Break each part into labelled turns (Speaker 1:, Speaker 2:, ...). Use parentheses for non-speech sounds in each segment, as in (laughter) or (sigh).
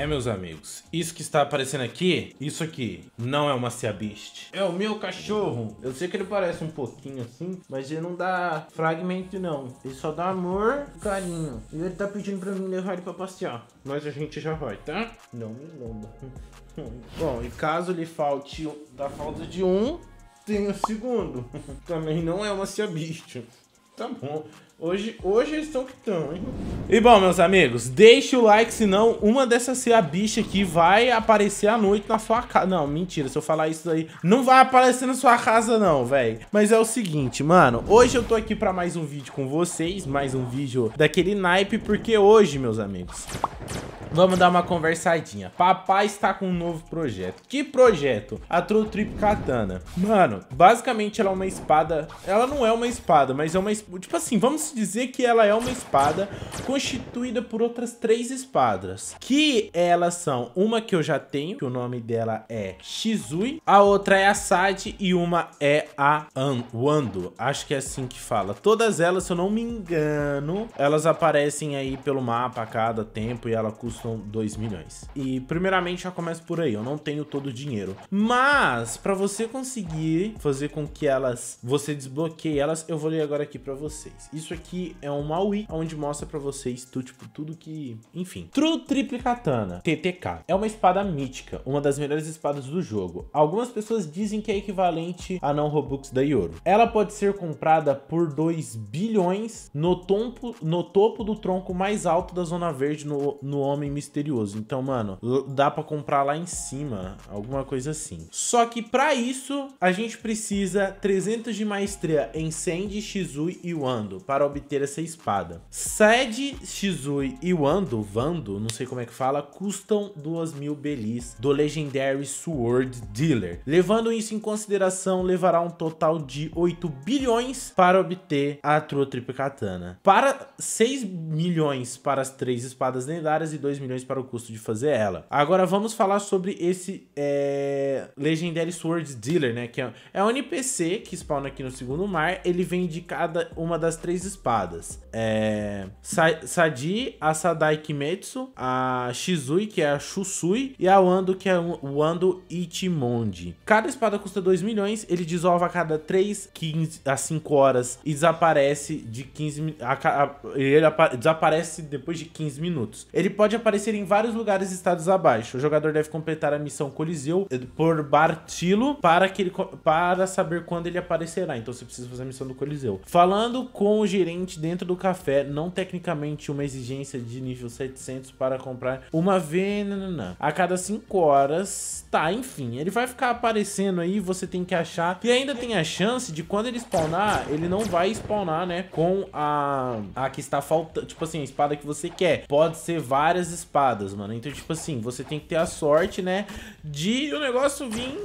Speaker 1: É, meus amigos, isso que está aparecendo aqui, isso aqui, não é uma Seabist. É o meu cachorro. Eu sei que ele parece um pouquinho assim, mas ele não dá fragmento, não. Ele só dá amor e carinho. E ele tá pedindo pra mim levar ele pra passear. Mas a gente já vai, tá? Não me lembro. (laughs) Bom, e caso lhe falte da falta de um, tem o segundo. (laughs) Também não é uma Seabist. Tá bom. Hoje, hoje eles estão que estão, hein? E bom, meus amigos, deixe o like, senão uma dessas ser bicha aqui vai aparecer à noite na sua casa. Não, mentira, se eu falar isso aí, não vai aparecer na sua casa não, velho. Mas é o seguinte, mano, hoje eu tô aqui pra mais um vídeo com vocês, mais um vídeo daquele naipe, porque hoje, meus amigos... Vamos dar uma conversadinha. Papai está com um novo projeto. Que projeto? A Troll Trip Katana. Mano, basicamente ela é uma espada... Ela não é uma espada, mas é uma... Tipo assim, vamos dizer que ela é uma espada constituída por outras três espadas. Que elas são uma que eu já tenho, que o nome dela é Shizui. A outra é a Sade e uma é a An Wando. Acho que é assim que fala. Todas elas, se eu não me engano, elas aparecem aí pelo mapa a cada tempo e ela custa custam 2 milhões. E primeiramente já começa por aí, eu não tenho todo o dinheiro. Mas para você conseguir fazer com que elas, você desbloqueie elas, eu vou ler agora aqui para vocês. Isso aqui é um Maui, onde mostra para vocês tudo, tipo, tudo que, enfim. True Triple Katana, TTK, é uma espada mítica, uma das melhores espadas do jogo. Algumas pessoas dizem que é equivalente a não Robux da Yoro. Ela pode ser comprada por 2 bilhões no, tompo, no topo do tronco mais alto da zona verde no, no Homem homem misterioso. Então, mano, dá para comprar lá em cima, alguma coisa assim. Só que para isso, a gente precisa 300 de maestria em Sandy, Shizui e Wando para obter essa espada. Sede, Shizui e Wando, Vando, não sei como é que fala, custam 2 mil belis do Legendary Sword Dealer. Levando isso em consideração, levará um total de 8 bilhões para obter a Trua Triple Katana. Para 6 milhões para as três espadas lendárias e 2 2 milhões para o custo de fazer ela. Agora vamos falar sobre esse é, Legendary Sword Dealer, né? Que é, é um NPC que spawna aqui no segundo mar. Ele vem de cada uma das três espadas. É, Sa Sadi, a Sadai Kimetsu, a Shizui, que é a Shusui, e a Wando, que é o Wando Ichimondi. Cada espada custa 2 milhões, ele desova a cada 3 15, a 5 horas e desaparece de 15 a, a, ele desaparece depois de 15 minutos. Ele pode aparecer aparecer em vários lugares estados abaixo. O jogador deve completar a missão Coliseu por Bartilo para, que ele, para saber quando ele aparecerá. Então você precisa fazer a missão do Coliseu. Falando com o gerente dentro do café, não tecnicamente uma exigência de nível 700 para comprar uma venena. A cada 5 horas, tá, enfim. Ele vai ficar aparecendo aí, você tem que achar. E ainda tem a chance de quando ele spawnar, ele não vai spawnar, né, com a, a que está faltando. Tipo assim, a espada que você quer. Pode ser várias espadas, mano. Então, tipo assim, você tem que ter a sorte, né, de o negócio vir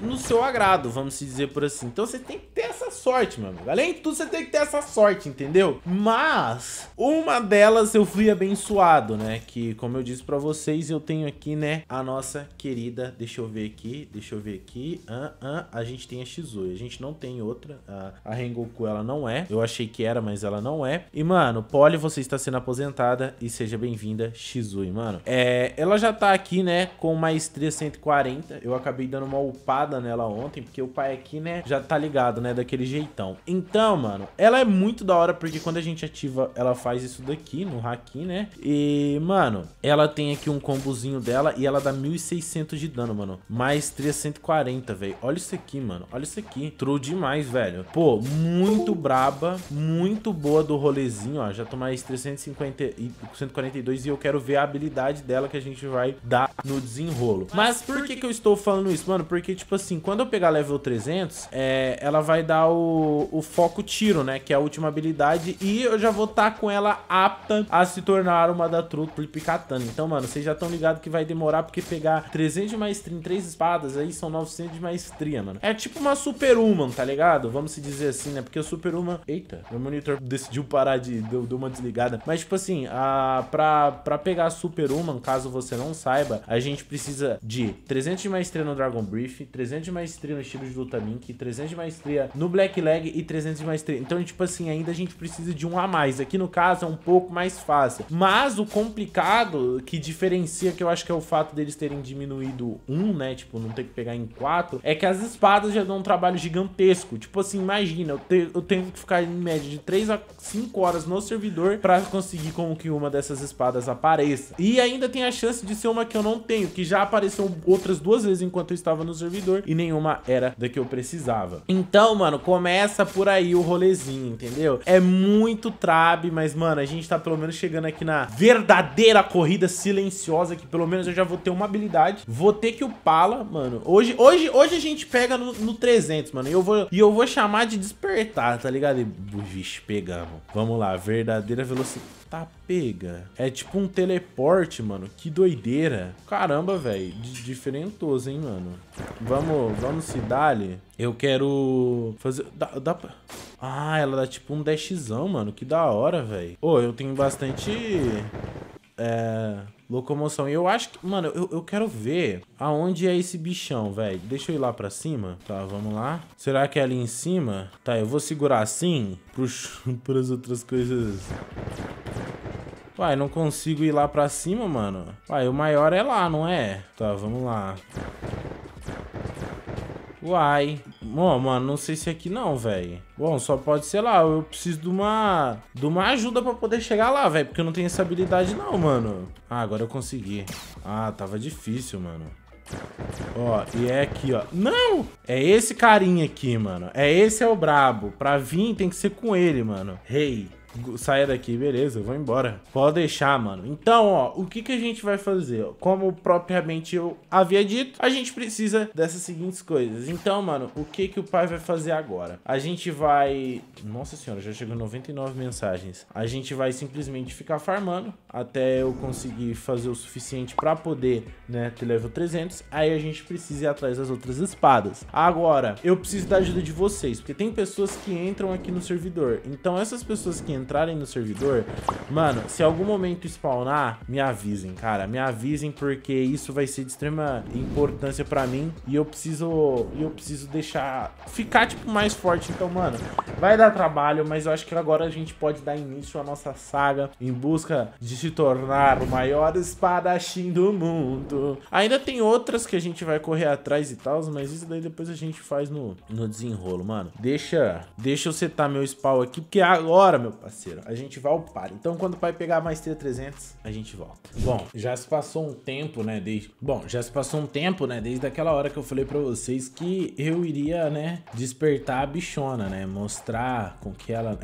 Speaker 1: no seu agrado, vamos dizer por assim. Então, você tem que ter essa sorte, meu amigo. Além de tudo, você tem que ter essa sorte, entendeu? Mas, uma delas eu fui abençoado, né? Que, como eu disse pra vocês, eu tenho aqui, né? A nossa querida, deixa eu ver aqui, deixa eu ver aqui. ah ah a gente tem a Shizui, a gente não tem outra. A, a Rengoku, ela não é. Eu achei que era, mas ela não é. E, mano, Polly, você está sendo aposentada e seja bem-vinda, Shizui, mano. É, ela já tá aqui, né? Com maestria 140. Eu acabei dando uma upada nela ontem, porque o pai aqui, né? Já tá ligado, né? daquele jeitão. Então, mano, ela é muito da hora porque quando a gente ativa, ela faz isso daqui no haki, né? E, mano, ela tem aqui um combozinho dela e ela dá 1600 de dano, mano. Mais 340, velho. Olha isso aqui, mano. Olha isso aqui. True demais, velho. Pô, muito braba, muito boa do rolezinho, ó. Já tô mais 342 e e eu quero ver a habilidade dela que a gente vai dar no desenrolo. Mas por que que eu estou falando isso, mano? Porque, tipo assim, quando eu pegar level 300, é, ela vai dar dar o, o foco tiro, né? Que é a última habilidade. E eu já vou estar tá com ela apta a se tornar uma da Truthlip Katana. Então, mano, vocês já estão ligados que vai demorar, porque pegar 300 de maestria em 3 espadas aí são 900 de maestria, mano. É tipo uma Super Human, tá ligado? Vamos se dizer assim, né? Porque a Super Human... Eita, meu monitor decidiu parar de... Deu, deu uma desligada. Mas, tipo assim, a, pra, pra pegar a Super Human, caso você não saiba, a gente precisa de 300 de maestria no Dragon Brief, 300 de maestria no estilo de luta Link, 300 de maestria no no Black Leg e 300 de 3. Então, tipo assim, ainda a gente precisa de um a mais. Aqui no caso é um pouco mais fácil. Mas o complicado que diferencia, que eu acho que é o fato deles terem diminuído um, né? Tipo, não ter que pegar em quatro, é que as espadas já dão um trabalho gigantesco. Tipo assim, imagina, eu, te, eu tenho que ficar em média de 3 a 5 horas no servidor pra conseguir como que uma dessas espadas apareça. E ainda tem a chance de ser uma que eu não tenho, que já apareceu outras duas vezes enquanto eu estava no servidor e nenhuma era da que eu precisava. Então, mano, mano, começa por aí o rolezinho, entendeu? É muito trab, mas, mano, a gente tá pelo menos chegando aqui na verdadeira corrida silenciosa, que pelo menos eu já vou ter uma habilidade. Vou ter que upá-la, mano. Hoje, hoje, hoje a gente pega no, no 300, mano. E eu, vou, e eu vou chamar de despertar, tá ligado? E, vixe, pegamos. Vamos lá, verdadeira velocidade tá pega. É tipo um teleporte, mano. Que doideira. Caramba, velho. Diferentoso, hein, mano. Vamos, vamos se dar ali. Eu quero fazer... Dá, dá pra... Ah, ela dá tipo um dashzão, mano. Que da hora, velho. Ô, oh, eu tenho bastante... É... Locomoção. Eu acho que... Mano, eu, eu quero ver aonde é esse bichão, velho. Deixa eu ir lá pra cima. Tá, vamos lá. Será que é ali em cima? Tá, eu vou segurar assim pros, (laughs) pras outras coisas Uai, não consigo ir lá pra cima, mano. Uai, o maior é lá, não é? Tá, vamos lá. Uai. mano, não sei se é aqui não, velho. Bom, só pode ser lá. Eu preciso de uma... De uma ajuda pra poder chegar lá, velho. Porque eu não tenho essa habilidade não, mano. Ah, agora eu consegui. Ah, tava difícil, mano. Ó, e é aqui, ó. Não! É esse carinha aqui, mano. É esse é o brabo. Pra vir tem que ser com ele, mano. Rei. Hey saia daqui, beleza, vou embora. Pode deixar, mano. Então, ó, o que, que a gente vai fazer? Como propriamente eu havia dito, a gente precisa dessas seguintes coisas. Então, mano, o que, que o pai vai fazer agora? A gente vai... Nossa senhora, já chegou 99 mensagens. A gente vai simplesmente ficar farmando até eu conseguir fazer o suficiente pra poder, né, ter level 300. Aí a gente precisa ir atrás das outras espadas. Agora, eu preciso da ajuda de vocês, porque tem pessoas que entram aqui no servidor. Então, essas pessoas que entram entrarem no servidor, mano, se algum momento spawnar, me avisem, cara. Me avisem porque isso vai ser de extrema importância pra mim e eu preciso, eu preciso deixar ficar, tipo, mais forte. Então, mano, vai dar trabalho, mas eu acho que agora a gente pode dar início à nossa saga em busca de se tornar o maior espadachim do mundo. Ainda tem outras que a gente vai correr atrás e tal, mas isso daí depois a gente faz no, no desenrolo, mano. Deixa, deixa eu setar meu spawn aqui, porque é agora, meu parceiro, parceiro. A gente vai ao par. Então, quando o pai pegar mais T300, a gente volta. Bom, já se passou um tempo, né, desde... Bom, já se passou um tempo, né, desde aquela hora que eu falei pra vocês que eu iria, né, despertar a bichona, né, mostrar com que ela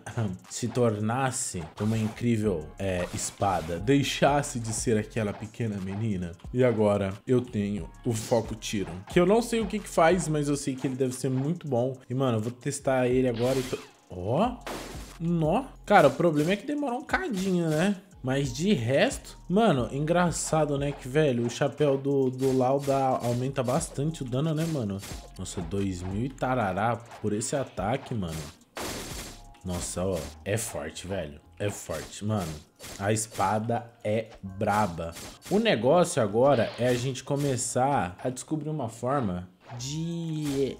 Speaker 1: (laughs) se tornasse uma incrível é, espada, deixasse de ser aquela pequena menina. E agora eu tenho o foco tiro, que eu não sei o que que faz, mas eu sei que ele deve ser muito bom. E, mano, eu vou testar ele agora e... Ó... Tô... Oh. Nó. Cara, o problema é que demorou um cadinho, né? Mas de resto, mano, engraçado, né? Que, velho, o chapéu do, do Lau aumenta bastante o dano, né, mano? Nossa, 2000 e tarará por esse ataque, mano. Nossa, ó, é forte, velho. É forte, mano. A espada é braba. O negócio agora é a gente começar a descobrir uma forma de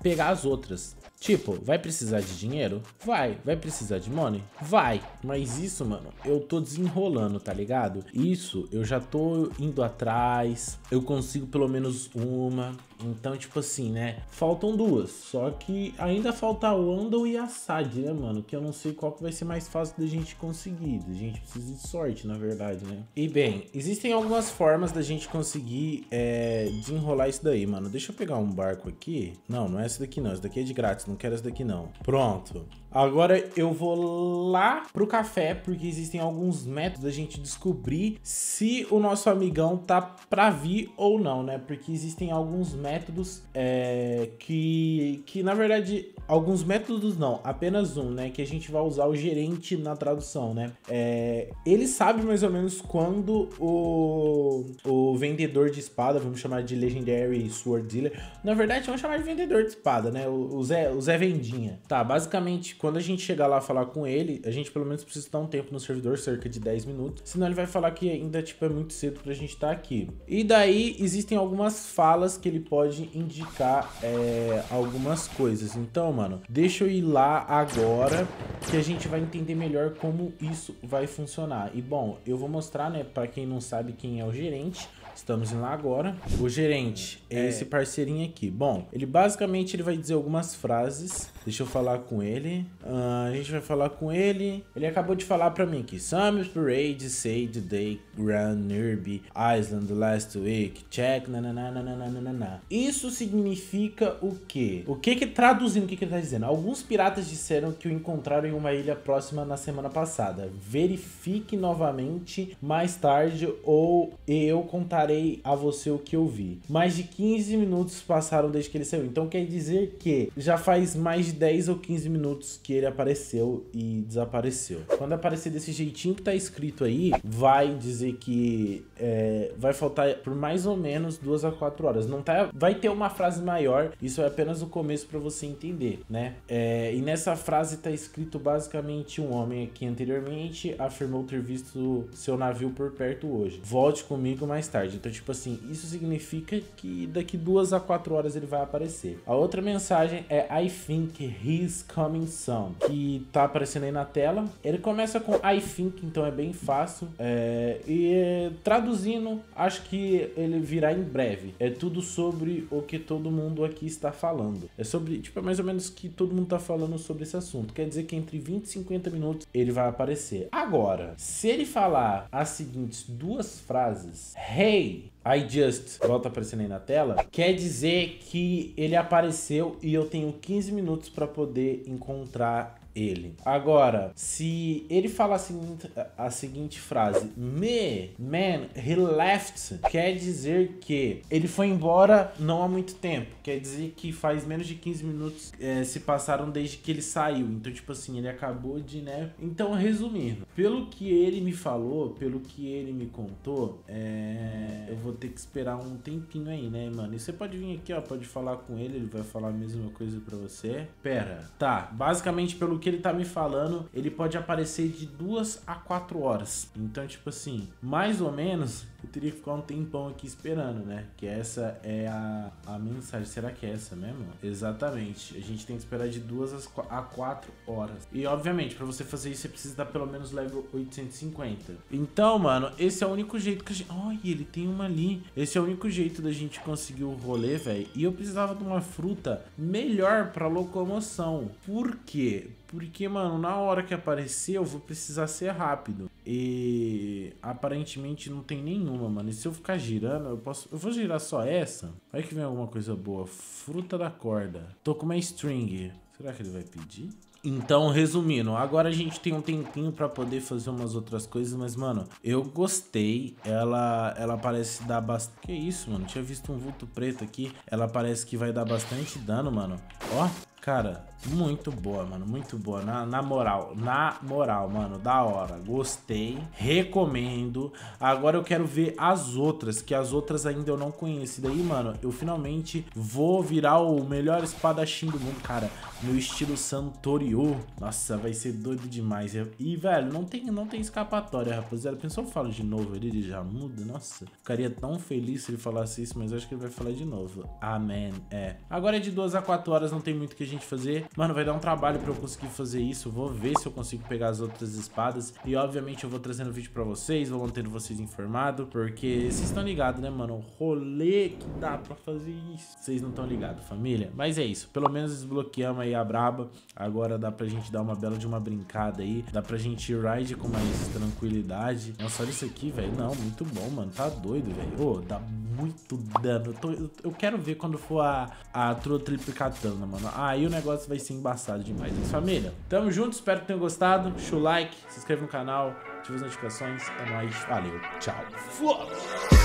Speaker 1: pegar as outras. Tipo, vai precisar de dinheiro? Vai. Vai precisar de money? Vai. Mas isso, mano, eu tô desenrolando, tá ligado? Isso, eu já tô indo atrás, eu consigo pelo menos uma, então, tipo assim, né? Faltam duas. Só que ainda falta o Andal e a Sad, né, mano? Que eu não sei qual que vai ser mais fácil da gente conseguir. A gente precisa de sorte, na verdade, né? E bem, existem algumas formas da gente conseguir é, desenrolar isso daí, mano. Deixa eu pegar um barco aqui. Não, não é essa daqui não. Essa daqui é de grátis. Não quero essa daqui não. Pronto. Agora eu vou lá pro café, porque existem alguns métodos da gente descobrir se o nosso amigão tá pra vir ou não, né? Porque existem alguns métodos é, que, que, na verdade, alguns métodos não, apenas um, né? Que a gente vai usar o gerente na tradução, né? É, ele sabe mais ou menos quando o, o vendedor de espada, vamos chamar de Legendary Sword Dealer, na verdade, vamos chamar de vendedor de espada, né? O, o, Zé, o Zé Vendinha. Tá, basicamente quando a gente chegar lá falar com ele, a gente pelo menos precisa dar um tempo no servidor, cerca de 10 minutos, senão ele vai falar que ainda tipo, é muito cedo pra gente estar tá aqui. E daí existem algumas falas que ele pode indicar é, algumas coisas. Então, mano, deixa eu ir lá agora que a gente vai entender melhor como isso vai funcionar. E bom, eu vou mostrar, né, pra quem não sabe quem é o gerente, Estamos indo lá agora. O gerente é, é, esse parceirinho aqui. Bom, ele basicamente ele vai dizer algumas frases Deixa eu falar com ele. Uh, a gente vai falar com ele. Ele acabou de falar pra mim que Some parade say today Grand Nurby Island last week. Check. Nananana. Isso significa o quê? O que que traduzindo o que que ele tá dizendo? Alguns piratas disseram que o encontraram em uma ilha próxima na semana passada. Verifique novamente mais tarde ou eu contarei a você o que eu vi. Mais de 15 minutos passaram desde que ele saiu. Então quer dizer que já faz mais de 10 ou 15 minutos que ele apareceu e desapareceu. Quando aparecer desse jeitinho que tá escrito aí, vai dizer que é, vai faltar por mais ou menos 2 a 4 horas. Não tá, vai ter uma frase maior, isso é apenas o começo para você entender, né? É, e nessa frase tá escrito basicamente um homem aqui anteriormente afirmou ter visto seu navio por perto hoje. Volte comigo mais tarde. Então, tipo assim, isso significa que daqui 2 a 4 horas ele vai aparecer. A outra mensagem é I think His Coming Soon, que tá aparecendo aí na tela. Ele começa com I Think, então é bem fácil. É, e é, traduzindo, acho que ele virá em breve. É tudo sobre o que todo mundo aqui está falando. É sobre, tipo, é mais ou menos que todo mundo tá falando sobre esse assunto. Quer dizer que entre 20 e 50 minutos ele vai aparecer. Agora, se ele falar as seguintes duas frases: Hey, I just volta aparecendo aí na tela, quer dizer que ele apareceu e eu tenho 15 minutos para poder encontrar ele. Agora, se ele fala a seguinte, a seguinte frase, me, man, he left, quer dizer que ele foi embora não há muito tempo. Quer dizer que faz menos de 15 minutos é, se passaram desde que ele saiu. Então, tipo assim, ele acabou de, né? Então, resumindo, pelo que ele me falou, pelo que ele me contou, é... eu vou ter que esperar um tempinho aí, né, mano? E você pode vir aqui, ó, pode falar com ele, ele vai falar a mesma coisa para você. Pera, tá. Basicamente, pelo que que ele tá me falando, ele pode aparecer de duas a quatro horas. Então, tipo assim, mais ou menos, eu teria que ficar um tempão aqui esperando, né? Que essa é a, a mensagem. Será que é essa mesmo? Exatamente. A gente tem que esperar de duas a quatro horas. E, obviamente, para você fazer isso, você precisa dar pelo menos level 850. Então, mano, esse é o único jeito que a gente... Olha, ele tem uma ali. Esse é o único jeito da gente conseguir o rolê, velho. E eu precisava de uma fruta melhor para locomoção. Por quê? Porque, mano, na hora que aparecer, eu vou precisar ser rápido. E aparentemente não tem nenhuma, mano. E se eu ficar girando, eu posso. Eu vou girar só essa. Vai que vem alguma coisa boa. Fruta da corda. Tô com uma string. Será que ele vai pedir? Então, resumindo, agora a gente tem um tempinho para poder fazer umas outras coisas, mas, mano, eu gostei. Ela ela parece dar bastante... Que isso, mano? Tinha visto um vulto preto aqui. Ela parece que vai dar bastante dano, mano. Ó, Cara, muito boa, mano. Muito boa. Na, na moral, na moral, mano, da hora. Gostei. Recomendo. Agora eu quero ver as outras, que as outras ainda eu não conheço. daí, mano, eu finalmente vou virar o melhor espadachim do mundo, cara. No estilo Santorio. Nossa, vai ser doido demais. E, velho, não tem, não tem escapatória, rapaziada. Pensou eu falo de novo ele, ele já muda? Nossa, ficaria tão feliz se ele falasse isso, mas eu acho que ele vai falar de novo. Amém. É. Agora é de 2 a 4 horas, não tem muito que a gente gente fazer. Mano, vai dar um trabalho pra eu conseguir fazer isso. Vou ver se eu consigo pegar as outras espadas. E, obviamente, eu vou trazendo vídeo pra vocês, vou mantendo vocês informados, porque vocês estão ligados, né, mano? O rolê que dá pra fazer isso. Vocês não estão ligados, família? Mas é isso. Pelo menos desbloqueamos aí a braba. Agora dá pra gente dar uma bela de uma brincada aí. Dá pra gente ride com mais tranquilidade. Nossa, olha isso aqui, velho. Não, muito bom, mano. Tá doido, velho. Ô, oh, dá muito dano. Eu, tô, eu, eu quero ver quando for a, a True Triplicatana, mano. Aí o negócio vai ser embaçado demais, hein, família? Tamo junto, espero que tenham gostado. Deixa o like, se inscreva no canal, ativa as notificações. É nóis, valeu, tchau. Fua!